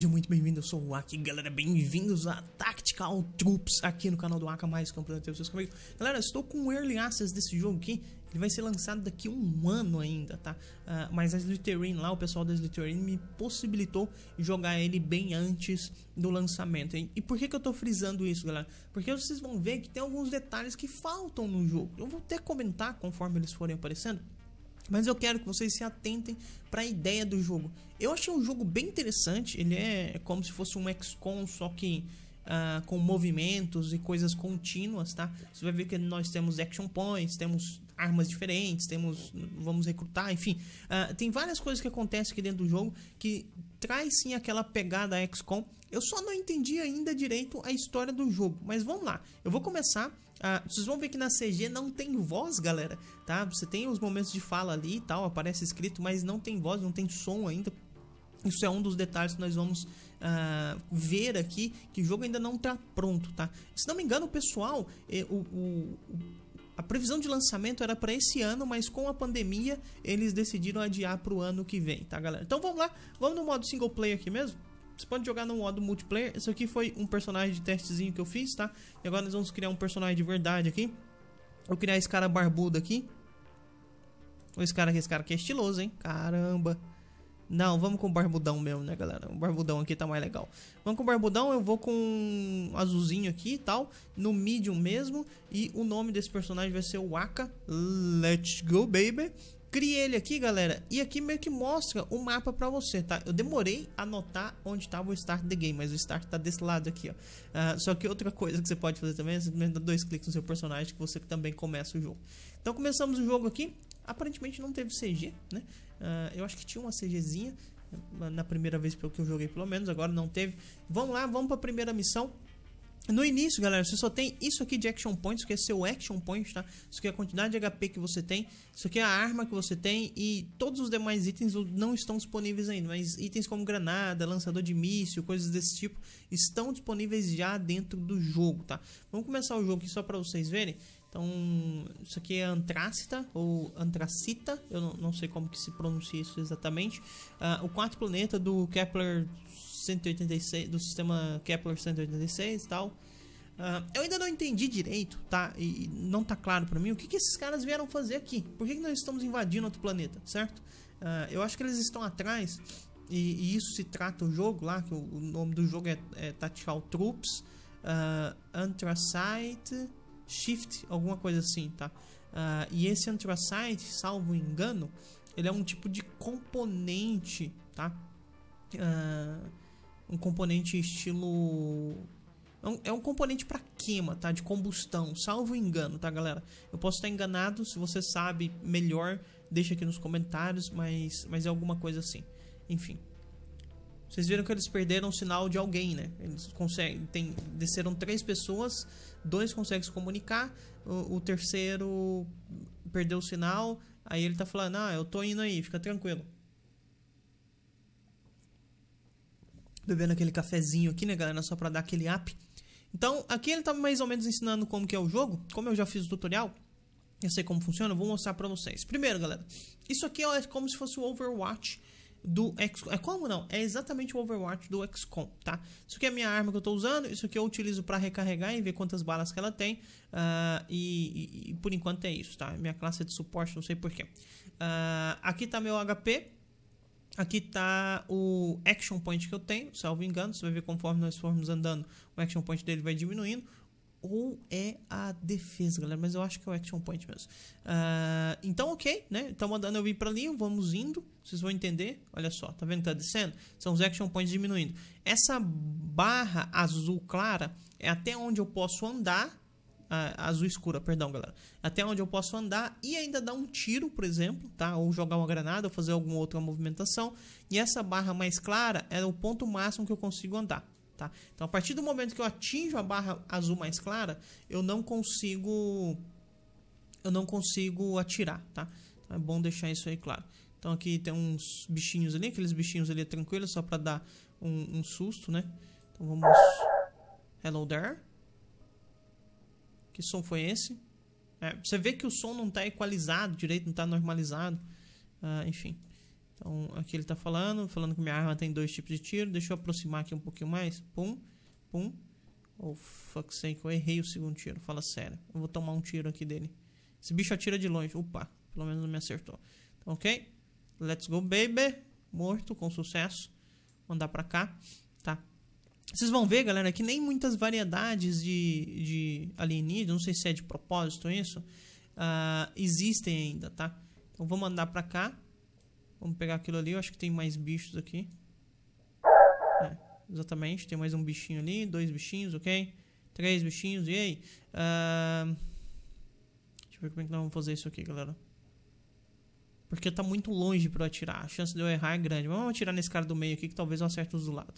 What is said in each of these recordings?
Sejam muito bem-vindos, eu sou o Aki, galera, bem-vindos a Tactical Troops aqui no canal do Aka, mais campeão ter vocês comigo. Galera, estou com o Early Access desse jogo aqui, ele vai ser lançado daqui um ano ainda, tá? Uh, mas a Slytherin lá, o pessoal da Slytherin me possibilitou jogar ele bem antes do lançamento. E, e por que, que eu tô frisando isso, galera? Porque vocês vão ver que tem alguns detalhes que faltam no jogo, eu vou até comentar conforme eles forem aparecendo. Mas eu quero que vocês se atentem para a ideia do jogo. Eu achei um jogo bem interessante. Ele é, é como se fosse um XCOM, só que uh, com movimentos e coisas contínuas, tá? Você vai ver que nós temos action points, temos armas diferentes, temos vamos recrutar, enfim, uh, tem várias coisas que acontecem aqui dentro do jogo que traz sim aquela pegada XCOM. Eu só não entendi ainda direito a história do jogo, mas vamos lá. Eu vou começar ah, vocês vão ver que na CG não tem voz, galera, tá? Você tem os momentos de fala ali e tal, aparece escrito, mas não tem voz, não tem som ainda. Isso é um dos detalhes que nós vamos uh, ver aqui, que o jogo ainda não está pronto, tá? Se não me engano, pessoal, eh, o, o, a previsão de lançamento era para esse ano, mas com a pandemia eles decidiram adiar para o ano que vem, tá, galera? Então vamos lá, vamos no modo single player aqui mesmo? Você pode jogar no modo multiplayer. Isso aqui foi um personagem de testezinho que eu fiz, tá? E agora nós vamos criar um personagem de verdade aqui. Vou criar esse cara barbudo aqui. Esse cara aqui, esse cara aqui é estiloso, hein? Caramba. Não, vamos com o barbudão mesmo, né, galera? O barbudão aqui tá mais legal. Vamos com o barbudão, eu vou com um azulzinho aqui e tal, no medium mesmo. E o nome desse personagem vai ser o Waka. Let's go, baby. Criei ele aqui, galera, e aqui meio que mostra o mapa pra você, tá? Eu demorei a notar onde tava tá o start do game, mas o start tá desse lado aqui, ó. Uh, só que outra coisa que você pode fazer também é simplesmente dar dois cliques no seu personagem que você também começa o jogo. Então começamos o jogo aqui, aparentemente não teve CG, né? Uh, eu acho que tinha uma CGzinha na primeira vez que eu joguei pelo menos, agora não teve. Vamos lá, vamos pra primeira missão. No início, galera, você só tem isso aqui de action points que é seu action point, tá? Isso aqui é a quantidade de HP que você tem, isso aqui é a arma que você tem e todos os demais itens não estão disponíveis ainda, mas itens como granada, lançador de míssil, coisas desse tipo, estão disponíveis já dentro do jogo, tá? Vamos começar o jogo aqui só pra vocês verem. Então, isso aqui é Antracita, ou Antracita, eu não, não sei como que se pronuncia isso exatamente. Uh, o quarto planeta do Kepler 186, do sistema Kepler 186 e tal. Uh, eu ainda não entendi direito, tá? E não tá claro para mim o que, que esses caras vieram fazer aqui. Por que, que nós estamos invadindo outro planeta, certo? Uh, eu acho que eles estão atrás, e, e, isso se trata o jogo lá, que o, o nome do jogo é, é Tactical Troops, uh, Anthracite Shift, alguma coisa assim, tá? Uh, e esse Anthracite, salvo engano, ele é um tipo de componente, tá? Uh, um componente estilo. É um, é um componente para queima, tá? De combustão, salvo engano, tá, galera? Eu posso estar enganado, se você sabe melhor, deixa aqui nos comentários, mas, mas é alguma coisa assim. Enfim. Vocês viram que eles perderam o sinal de alguém, né? Eles conseguem. Tem, desceram três pessoas, dois conseguem se comunicar, o, o terceiro perdeu o sinal, aí ele tá falando: Ah, eu tô indo aí, fica tranquilo. bebendo aquele cafezinho aqui, né, galera? Só pra dar aquele up. Então, aqui ele tá mais ou menos ensinando como que é o jogo. Como eu já fiz o tutorial, eu sei como funciona, eu vou mostrar pra vocês. Primeiro, galera, isso aqui ó, é como se fosse o Overwatch do XCOM. É como não? É exatamente o Overwatch do XCOM, tá? Isso aqui é a minha arma que eu tô usando. Isso aqui eu utilizo pra recarregar e ver quantas balas que ela tem. Uh, e, e, e, por enquanto é isso, tá? Minha classe é de suporte, não sei porquê. Uh, aqui tá meu HP. Aqui está o action point que eu tenho, salvo engano. Você vai ver conforme nós formos andando, o action point dele vai diminuindo. Ou é a defesa, galera, mas eu acho que é o action point mesmo. Uh, então, ok, né? Então, mandando eu vir para ali, vamos indo. Vocês vão entender. Olha só, tá vendo que tá descendo? São os action points diminuindo. Essa barra azul clara é até onde eu posso andar a, azul escura, perdão, galera. Até onde eu posso andar e ainda dar um tiro, por exemplo, tá? Ou jogar uma granada, ou fazer alguma outra movimentação. E essa barra mais clara é o ponto máximo que eu consigo andar. Tá? Então, a partir do momento que eu atinjo a barra azul mais clara, eu não consigo eu não consigo atirar, tá? Então, é bom deixar isso aí claro. Então aqui tem uns bichinhos ali, aqueles bichinhos ali é tranquilos, é só para dar um, um, susto, né? Então vamos... Hello there. Que som foi esse? É, você vê que o som não está equalizado direito, não está normalizado. Ah, enfim. Então, aqui ele está falando, falando que minha arma tem dois tipos de tiro. Deixa eu aproximar aqui um pouquinho mais. Pum, pum. Oh, fuck sake, eu errei o segundo tiro. Fala sério. Eu vou tomar um tiro aqui dele. Esse bicho atira de longe. Opa, pelo menos não me acertou. Então, ok. Let's go, baby. Morto, com sucesso. Mandar pra cá. Tá. Vocês vão ver, galera, que nem muitas variedades de, de alienígenas, não sei se é de propósito isso, uh, existem ainda, tá? Então vou mandar pra cá. Vamos pegar aquilo ali, eu acho que tem mais bichos aqui. É, exatamente, tem mais um bichinho ali, dois bichinhos, ok? Três bichinhos, e aí? Uh, deixa eu ver como é que nós vamos fazer isso aqui, galera. Porque tá muito longe pra eu atirar, a chance de eu errar é grande. vamos atirar nesse cara do meio aqui que talvez eu acerte os do lado.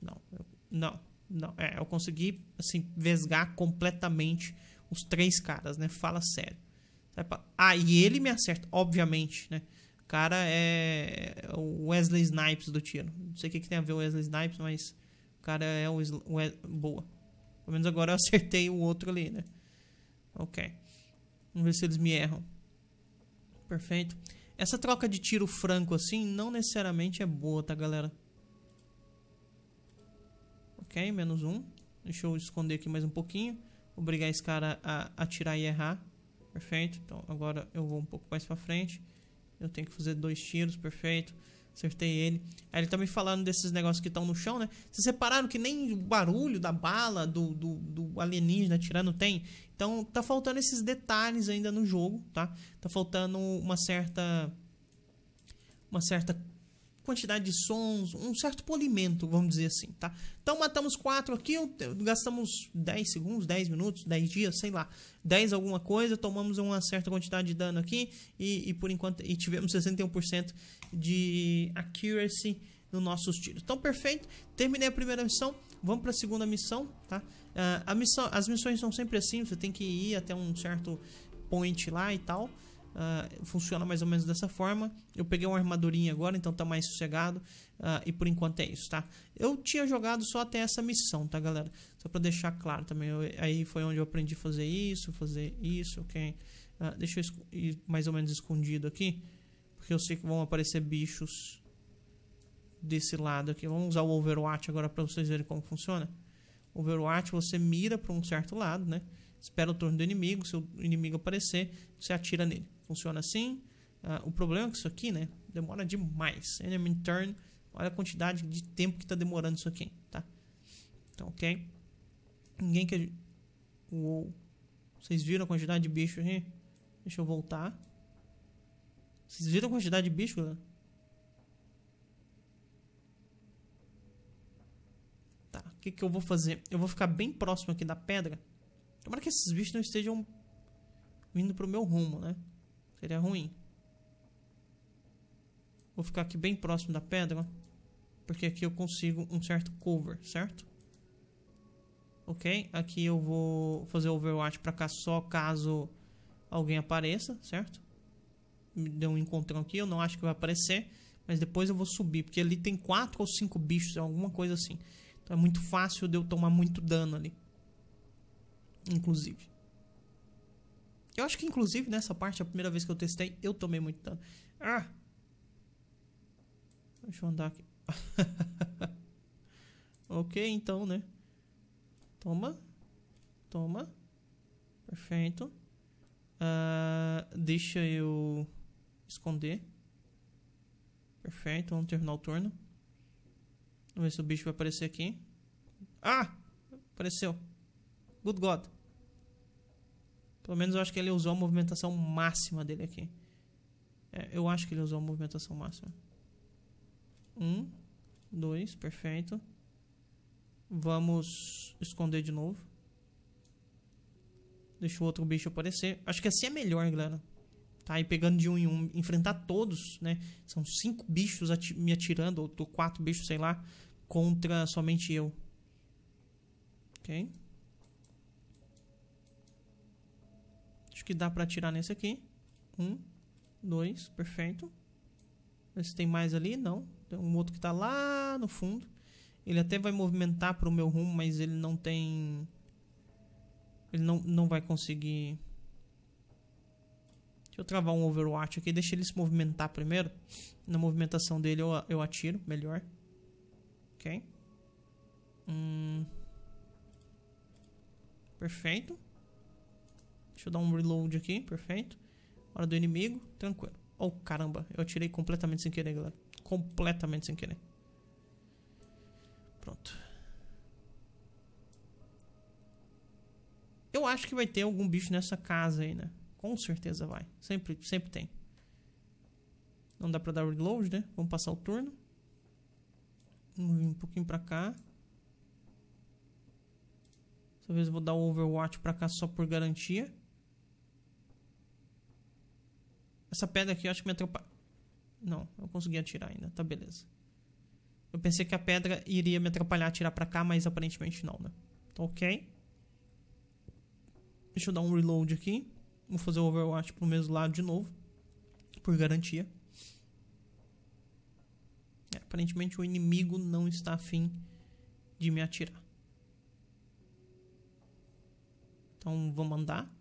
Não, eu, não, não. É, eu consegui, assim, vesgar completamente os três caras, né? Fala sério. Ah, e ele me acerta, obviamente, né? O cara é o Wesley Snipes do tiro. Não sei o que, que tem a ver o Wesley Snipes, mas o cara é o, o... Boa. Pelo menos agora eu acertei o outro ali, né? Ok. Vamos ver se eles me erram. Perfeito. Essa troca de tiro franco assim não necessariamente é boa, tá, galera? Ok, menos um. Deixa eu esconder aqui mais um pouquinho. Obrigar esse cara a atirar e errar. Perfeito. Então agora eu vou um pouco mais pra frente. Eu tenho que fazer dois tiros, perfeito. Acertei ele. Aí ele tá me falando desses negócios que estão no chão, né? Vocês separaram que nem o barulho da bala do, do, do alienígena atirando tem? Então tá faltando esses detalhes ainda no jogo, tá? Tá faltando uma certa. Uma certa quantidade de sons, um certo polimento, vamos dizer assim, tá? Então matamos quatro aqui, gastamos 10 segundos, 10 minutos, 10 dias, sei lá, 10 alguma coisa, tomamos uma certa quantidade de dano aqui e, e por enquanto e tivemos 61% de accuracy no nosso tiro Então perfeito, terminei a primeira missão, vamos para a segunda missão, tá? Uh, a missão, as missões são sempre assim, você tem que ir até um certo point lá e tal. Uh, funciona mais ou menos dessa forma. Eu peguei uma armadurinha agora, então tá mais sossegado. Uh, e por enquanto é isso, tá? Eu tinha jogado só até essa missão, tá, galera? Só pra deixar claro também. Eu, aí foi onde eu aprendi a fazer isso, fazer isso, ok? Uh, deixa eu ir mais ou menos escondido aqui. Porque eu sei que vão aparecer bichos desse lado aqui. Vamos usar o Overwatch agora pra vocês verem como funciona. Overwatch, você mira pra um certo lado, né? espera o turno do inimigo, se o inimigo aparecer, você atira nele. Funciona assim. Uh, o problema é que isso aqui, né, demora demais. Enemy é turn, olha a quantidade de tempo que está demorando isso aqui, tá? Então, ok. Ninguém quer... Uou. Vocês viram a quantidade de bicho aí? Deixa eu voltar. Vocês viram a quantidade de bicho, galera? Tá, o que, que eu vou fazer? Eu vou ficar bem próximo aqui da pedra Tomara que esses bichos não estejam indo pro meu rumo, né? Seria ruim. Vou ficar aqui bem próximo da pedra. Porque aqui eu consigo um certo cover, certo? Ok, aqui eu vou fazer overwatch pra cá só caso alguém apareça, certo? Me deu um encontrão aqui, eu não acho que vai aparecer. Mas depois eu vou subir, porque ali tem 4 ou 5 bichos, alguma coisa assim. Então é muito fácil de eu tomar muito dano ali inclusive. Eu acho que, inclusive, nessa parte, a primeira vez que eu testei, eu tomei muito dano. Ah! Deixa eu andar aqui. ok, então, né? Toma. Toma. Perfeito. Uh, deixa eu esconder. Perfeito, vamos terminar o turno. Vamos ver se o bicho vai aparecer aqui. Ah! Apareceu. Good God. Pelo menos eu acho que ele usou a movimentação máxima dele aqui. É, eu acho que ele usou a movimentação máxima. Um, dois, perfeito. Vamos esconder de novo. Deixa o outro bicho aparecer. Acho que assim é melhor, galera. Tá, e pegando de um em um, enfrentar todos, né? São cinco bichos ati me atirando, ou quatro bichos, sei lá, contra somente eu. Ok? que dá para tirar nesse aqui. Um, dois, perfeito. Esse tem mais ali? Não. Tem um outro que está lá no fundo. Ele até vai movimentar para o meu rumo, mas ele não tem... Ele não, não vai conseguir... Deixa eu travar um Overwatch aqui. Deixa ele se movimentar primeiro. Na movimentação dele eu, eu atiro, melhor. Ok. Hum... Perfeito. Deixa eu dar um reload aqui, perfeito. Hora do inimigo, tranquilo. Oh, caramba, eu atirei completamente sem querer, galera. Completamente sem querer. Pronto. Eu acho que vai ter algum bicho nessa casa aí, né? Com certeza vai. Sempre, sempre tem. Não dá pra dar reload, né? Vamos passar o turno. Vamos vir um pouquinho pra cá. Talvez eu vou dar o Overwatch pra cá só por garantia. Essa pedra aqui eu acho que me atrapalha. Não, eu consegui atirar ainda. Tá, beleza. Eu pensei que a pedra iria me atrapalhar atirar pra cá, mas aparentemente não, né? Então, ok. Deixa eu dar um reload aqui. Vou fazer o overwatch pro mesmo lado de novo. Por garantia. É, aparentemente o inimigo não está afim de me atirar. Então vamos andar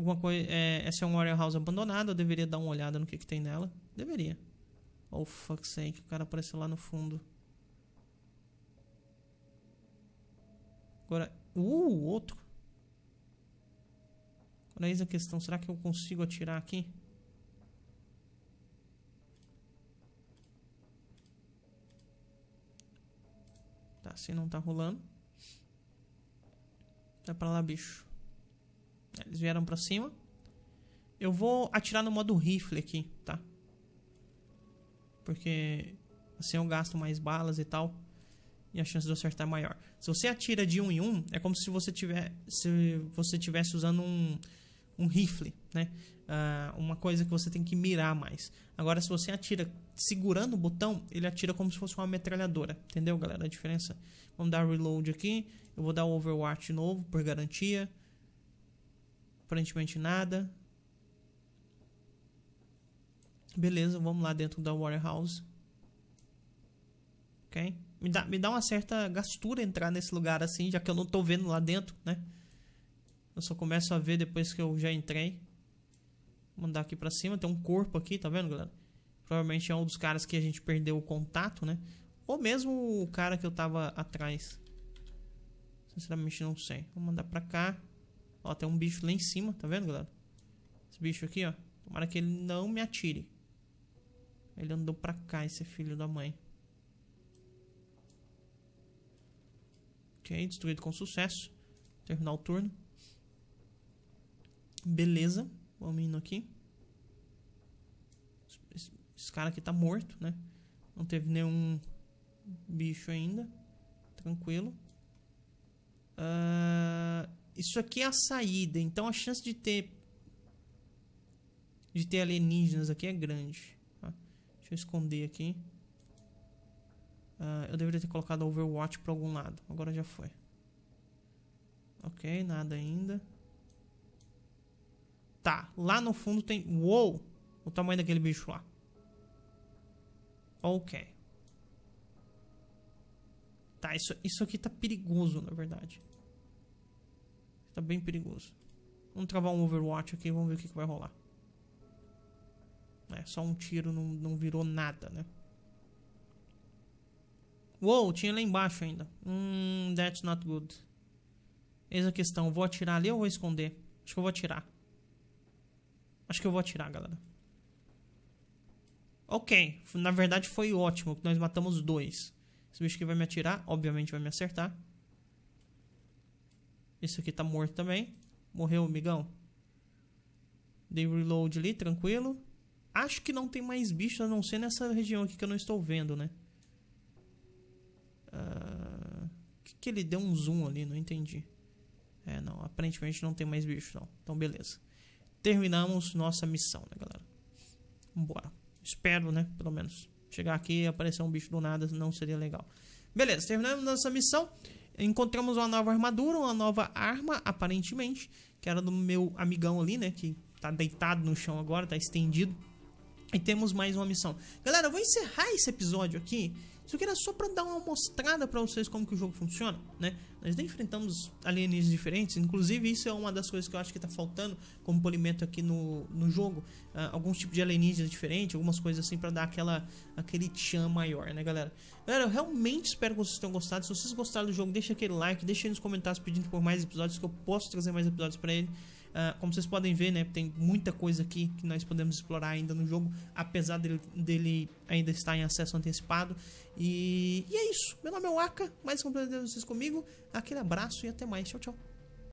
alguma coisa. É, essa é uma warehouse abandonada, eu deveria dar uma olhada no que, que tem nela. Deveria. Oh, fuck sake, o cara apareceu lá no fundo. Agora. Uh, outro. Agora eis a questão: será que eu consigo atirar aqui? Tá, se não tá rolando. Vai pra lá, bicho. Eles vieram pra cima. Eu vou atirar no modo rifle aqui, tá? Porque assim eu gasto mais balas e tal. E a chance de eu acertar é maior. Se você atira de um em um, é como se você tivesse se você tivesse usando um, um rifle, né? Uh, uma coisa que você tem que mirar mais. Agora, se você atira segurando o botão, ele atira como se fosse uma metralhadora. Entendeu, galera? A diferença. Vamos dar reload aqui. Eu vou dar overwatch de novo, por garantia. Aparentemente nada. Beleza, vamos lá dentro da warehouse. Ok? Me dá, me dá uma certa gastura entrar nesse lugar assim, já que eu não tô vendo lá dentro, né? Eu só começo a ver depois que eu já entrei. Vou mandar aqui pra cima. Tem um corpo aqui, tá vendo, galera? Provavelmente é um dos caras que a gente perdeu o contato, né? Ou mesmo o cara que eu tava atrás. Sinceramente não sei. Vou mandar pra cá. Ó, tem um bicho lá em cima, tá vendo, galera? Esse bicho aqui, ó. Tomara que ele não me atire. Ele andou pra cá, esse filho da mãe. Ok, destruído com sucesso. Terminar o turno. Beleza. Vamos indo aqui. Esse, esse cara aqui tá morto, né? Não teve nenhum bicho ainda. Tranquilo. Ahn... Uh isso aqui é a saída, então a chance de ter de ter alienígenas aqui é grande. Tá? Deixa eu esconder aqui. Uh, eu deveria ter colocado Overwatch para algum lado. Agora já foi. Ok, nada ainda. Tá, lá no fundo tem... Uou! O tamanho daquele bicho lá. Ok. Tá, isso, isso aqui tá perigoso, na verdade. Tá bem perigoso. Vamos travar um Overwatch aqui, vamos ver o que, que vai rolar. É, só um tiro não, não virou nada, né? Uou, tinha lá embaixo ainda. Hum, that's not good. Eis a questão, vou atirar ali ou vou esconder? Acho que eu vou atirar. Acho que eu vou atirar, galera. Ok, na verdade foi ótimo, nós matamos dois. Esse bicho aqui vai me atirar, obviamente vai me acertar. Esse aqui tá morto também. Morreu, migão. Dei reload ali, tranquilo. Acho que não tem mais bichos a não ser nessa região aqui que eu não estou vendo, né? Uh... que que ele deu um zoom ali? Não entendi. É, não. Aparentemente não tem mais bicho, não. Então, beleza. Terminamos nossa missão, né, galera? Vambora. Espero, né? Pelo menos. Chegar aqui e aparecer um bicho do nada não seria legal. Beleza, terminamos nossa missão. Encontramos uma nova armadura, uma nova arma, aparentemente, que era do meu amigão ali, né? Que tá deitado no chão agora, tá estendido. E temos mais uma missão. Galera, eu vou encerrar esse episódio aqui. Isso aqui era só pra dar uma mostrada pra vocês como que o jogo funciona, né? Nós enfrentamos alienígenas diferentes, inclusive isso é uma das coisas que eu acho que tá faltando como polimento aqui no, no jogo. Uh, alguns tipos de alienígenas diferentes, algumas coisas assim pra dar aquela, aquele tchan maior, né galera? Galera, eu realmente espero que vocês tenham gostado. Se vocês gostaram do jogo, deixa aquele like, deixa aí nos comentários pedindo por mais episódios, que eu posso trazer mais episódios pra ele. Uh, como vocês podem ver, né, tem muita coisa aqui que nós podemos explorar ainda no jogo, apesar dele, dele ainda estar em acesso antecipado. E, e é isso. Meu nome é Waka, mais um prazer ter vocês comigo. Aquele abraço e até mais. Tchau, tchau.